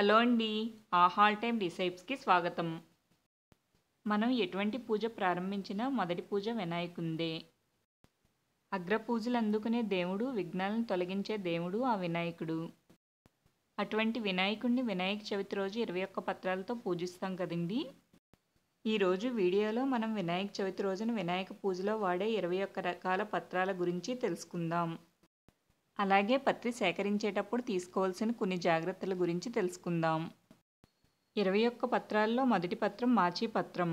hello అండి ఆహాల్ time డిసైప్స్కి స్వాగతం మనం ఎటువంటి పూజ ప్రారంభించినా మొదటి పూజ వినాయకుందే అగ్రపూజలు అందుకునే దేవుడు విఘ్నాలను తొలగించే దేవుడు ఆ వినాయకుడు అటువంటి వినాయకుడిని వినాయక చవితి రోజు ఇరవై ఒక్క పత్రాలతో పూజిస్తాం కదండి ఈరోజు వీడియోలో మనం వినాయక చవితి రోజున వినాయక పూజలో వాడే ఇరవై ఒక్క రకాల పత్రాల గురించి తెలుసుకుందాం అలాగే పత్రి సేకరించేటప్పుడు తీసుకోవాల్సిన కొన్ని జాగ్రత్తల గురించి తెలుసుకుందాం ఇరవై ఒక్క పత్రాల్లో మొదటి పత్రం మాచిపత్రం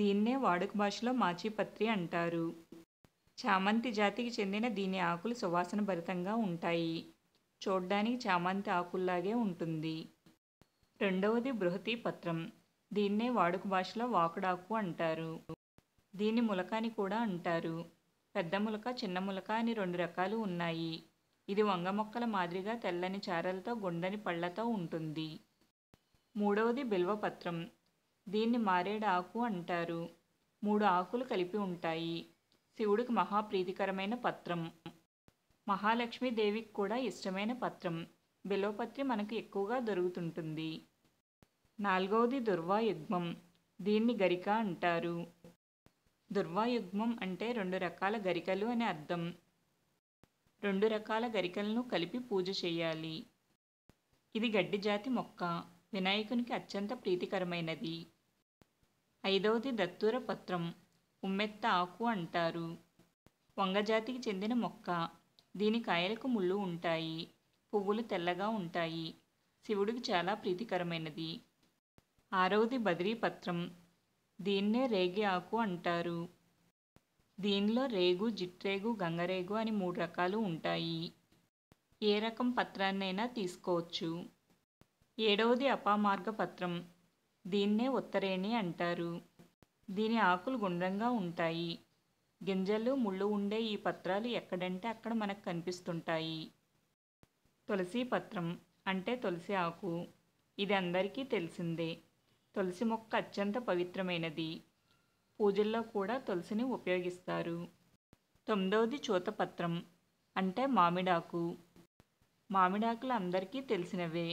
దీన్నే వాడుక భాషలో మాచిపత్రి అంటారు చామంతి జాతికి చెందిన దీని ఆకులు సువాసన భరితంగా ఉంటాయి చూడ్డానికి చామంతి ఆకుల్లాగే ఉంటుంది రెండవది బృహతి పత్రం దీన్నే వాడుక భాషలో వాకుడాకు అంటారు దీన్ని ములకాని కూడా అంటారు పెద్ద ములక చిన్న ములక అని రెండు రకాలు ఉన్నాయి ఇది వంగ మొక్కల మాదిరిగా తెల్లని చారలతో గుండని పళ్ళతో ఉంటుంది మూడవది బిల్వపత్రం దీన్ని మారేడు ఆకు అంటారు మూడు ఆకులు కలిపి ఉంటాయి శివుడికి మహాప్రీతికరమైన పత్రం మహాలక్ష్మీదేవికి కూడా ఇష్టమైన పత్రం బిల్వపత్రి మనకు ఎక్కువగా దొరుకుతుంటుంది నాలుగవది దుర్వాయుగ్మం దీన్ని గరిక అంటారు దుర్వాయుగ్మం అంటే రెండు రకాల గరికలు అని అర్థం రెండు రకాల గరికలను కలిపి పూజ చేయాలి ఇది గడ్డి జాతి మొక్క వినాయకునికి అత్యంత ప్రీతికరమైనది ఐదవది దత్తూర పత్రం ఉమ్మెత్త ఆకు అంటారు వంగజాతికి చెందిన మొక్క దీని కాయలకు ముళ్ళు ఉంటాయి పువ్వులు తెల్లగా ఉంటాయి శివుడికి చాలా ప్రీతికరమైనది ఆరవది బదిరీ పత్రం దీన్నే రేగి ఆకు అంటారు దీనిలో రేగు జిట్రేగు గంగరేగు అని మూడు రకాలు ఉంటాయి ఏ రకం పత్రాన్నైనా తీసుకోవచ్చు ఏడవది అపామార్గ పత్రం దీన్నే ఉత్తరేణి అంటారు దీని ఆకులు గుండ్రంగా ఉంటాయి గింజలు ముళ్ళు ఉండే ఈ పత్రాలు ఎక్కడంటే అక్కడ మనకు కనిపిస్తుంటాయి తులసి పత్రం అంటే తులసి ఆకు ఇది అందరికీ తెలిసిందే తులసి మొక్క అత్యంత పవిత్రమైనది పూజల్లో కూడా తులసిని ఉపయోగిస్తారు తొమ్మిదవది చూతపత్రం అంటే మామిడాకు మామిడాకులు అందరికీ తెలిసినవే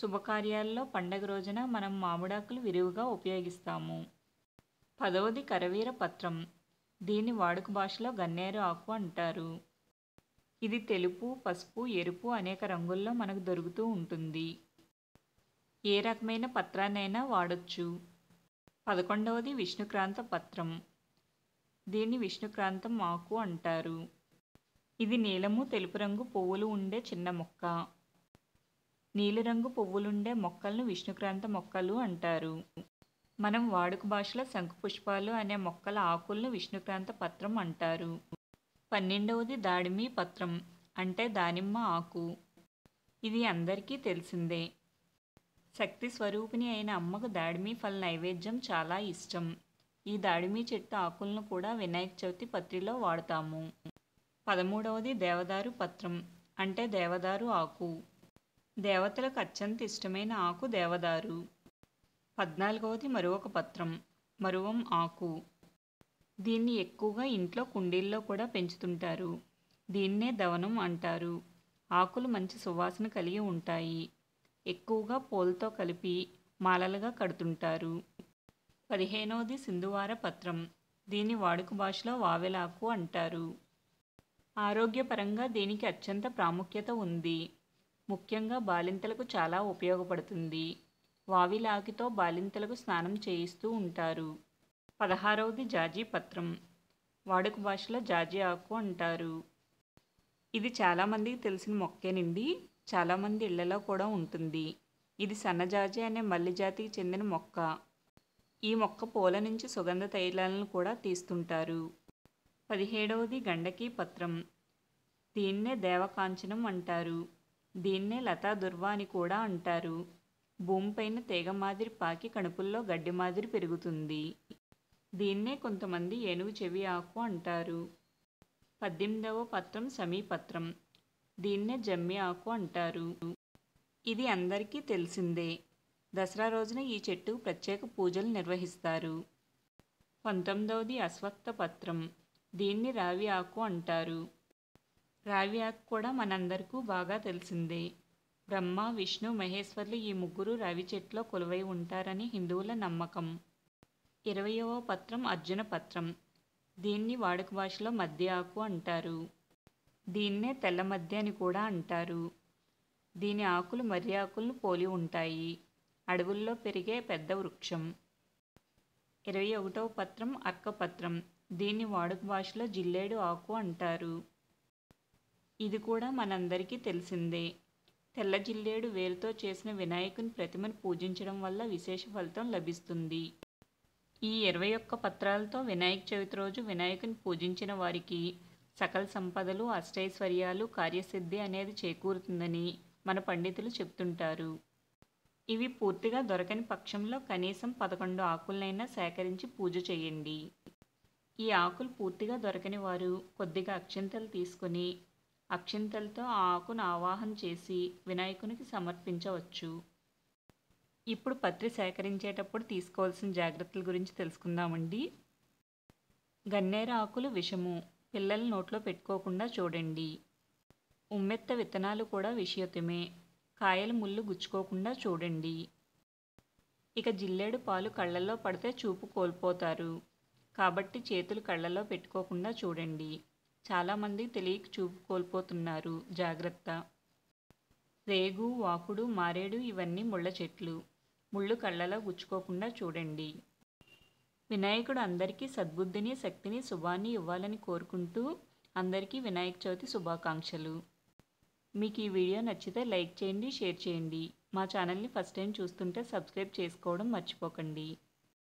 శుభకార్యాల్లో పండగ రోజున మనం మామిడాకులు విరివిగా ఉపయోగిస్తాము పదవది కరవీర పత్రం దీన్ని వాడుక భాషలో గన్నేరు ఆకు అంటారు ఇది తెలుపు పసుపు ఎరుపు అనేక రంగుల్లో మనకు దొరుకుతూ ఉంటుంది ఏ రకమైన పత్రాన్నైనా వాడొచ్చు పదకొండవది విష్ణుక్రాంత పత్రం దీన్ని విష్ణుక్రాంతం ఆకు అంటారు ఇది నీలము తెలుపు రంగు పువ్వులు ఉండే చిన్న మొక్క నీలిరంగు పువ్వులుండే మొక్కలను విష్ణుక్రాంత మొక్కలు అంటారు మనం వాడుక భాషలో శంఖపుష్పాలు అనే మొక్కల ఆకులను విష్ణుక్రాంత పత్రం అంటారు పన్నెండవది దాడిమి పత్రం అంటే దానిమ్మ ఆకు ఇది అందరికీ తెలిసిందే శక్తి స్వరూపిణి అయిన అమ్మకు దాడిమి ఫల నైవేద్యం చాలా ఇష్టం ఈ దాడిమి చెట్టు ఆకులను కూడా వినాయక చవితి పత్రిలో వాడతాము పదమూడవది దేవదారు పత్రం అంటే దేవదారు ఆకు దేవతలకు అత్యంత ఇష్టమైన ఆకు దేవదారు పద్నాలుగవది మరొక పత్రం మరువం ఆకు దీన్ని ఎక్కువగా ఇంట్లో కుండీల్లో కూడా పెంచుతుంటారు దీన్నే దవనం అంటారు ఆకులు మంచి సువాసన కలిగి ఉంటాయి ఎక్కువగా పూలతో కలిపి మాలలుగా కడుతుంటారు పదిహేనవది సింధువార పత్రం దీన్ని వాడుక భాషలో వావెలాకు అంటారు ఆరోగ్యపరంగా దీనికి అత్యంత ప్రాముఖ్యత ఉంది ముఖ్యంగా బాలింతలకు చాలా ఉపయోగపడుతుంది వావిలాకితో బాలింతలకు స్నానం చేయిస్తూ ఉంటారు పదహారవది జాజీ పత్రం వాడుక భాషలో జాజీ ఆకు అంటారు ఇది చాలామందికి తెలిసిన మొక్కేనండి చాలామంది ఇళ్లలో కూడా ఉంటుంది ఇది సన్నజాజి అనే మల్లి జాతికి చెందిన మొక్క ఈ మొక్క పూల నుంచి సుగంధ తైలాలను కూడా తీస్తుంటారు పదిహేడవది గండకి పత్రం దీన్నే దేవకాంచనం అంటారు దీన్నే లతా దుర్వా అని కూడా అంటారు భూమిపైన తీగ మాదిరి పాకి కణుపుల్లో గడ్డి మాదిరి పెరుగుతుంది దీన్నే కొంతమంది ఏనుగు చెవి ఆకు అంటారు పద్దెనిమిదవ పత్రం సమీపత్రం దీన్నే జమ్మి ఆకు అంటారు ఇది అందరికీ తెలిసిందే దసరా రోజున ఈ చెట్టు ప్రత్యేక పూజలు నిర్వహిస్తారు పంతొమ్మిదవది అశ్వత్థ పత్రం దీన్ని రావి ఆకు అంటారు రావి ఆకు కూడా మనందరికీ బాగా తెలిసిందే బ్రహ్మ విష్ణు మహేశ్వర్లు ఈ ముగ్గురు రావి చెట్లో కొలువై ఉంటారని హిందువుల నమ్మకం ఇరవయవ పత్రం అర్జున పత్రం దీన్ని వాడుక భాషలో మధ్య ఆకు అంటారు దీన్నే తెల్ల మధ్య అని కూడా అంటారు దీని ఆకులు మర్రి ఆకులను పోలి ఉంటాయి అడవుల్లో పెరిగే పెద్ద వృక్షం ఇరవై ఒకటవ పత్రం పత్రం దీన్ని వాడుక భాషలో జిల్లేడు ఆకు అంటారు ఇది కూడా మనందరికీ తెలిసిందే తెల్ల జిల్లేడు వేలుతో చేసిన వినాయకుని ప్రతిమను పూజించడం వల్ల విశేష ఫలితం లభిస్తుంది ఈ ఇరవై ఒక్క పత్రాలతో వినాయక చవితి రోజు వినాయకుని పూజించిన వారికి సకల సంపదలు అష్టైశ్వర్యాలు కార్యసిద్ధి అనేది చేకూరుతుందని మన పండితులు చెప్తుంటారు ఇవి పూర్తిగా దొరకని పక్షంలో కనీసం పదకొండు ఆకులనైనా సేకరించి పూజ చేయండి ఈ ఆకులు పూర్తిగా దొరకని వారు కొద్దిగా అక్షింతలు తీసుకుని అక్షింతలతో ఆ ఆకును ఆవాహన చేసి వినాయకునికి సమర్పించవచ్చు ఇప్పుడు పత్రి సేకరించేటప్పుడు తీసుకోవాల్సిన జాగ్రత్తల గురించి తెలుసుకుందామండి గన్నేరు ఆకులు విషము పిల్లలు నోట్లో పెట్టుకోకుండా చూడండి ఉమ్మెత్త విత్తనాలు కూడా విషయతమే కాయలు ముళ్ళు గుచ్చుకోకుండా చూడండి ఇక జిల్లేడు పాలు కళ్ళల్లో పడితే చూపు కోల్పోతారు కాబట్టి చేతులు కళ్ళల్లో పెట్టుకోకుండా చూడండి చాలామంది తెలియక చూపు కోల్పోతున్నారు జాగ్రత్త రేగు వాకుడు మారేడు ఇవన్నీ ముళ్ళ చెట్లు ముళ్ళు కళ్ళలో గుచ్చుకోకుండా చూడండి వినాయకుడు అందరికీ సద్బుద్ధిని శక్తిని శుభాన్ని ఇవ్వాలని కోరుకుంటూ అందరికీ వినాయక చవితి శుభాకాంక్షలు మీకు ఈ వీడియో నచ్చితే లైక్ చేయండి షేర్ చేయండి మా ఛానల్ని ఫస్ట్ టైం చూస్తుంటే సబ్స్క్రైబ్ చేసుకోవడం మర్చిపోకండి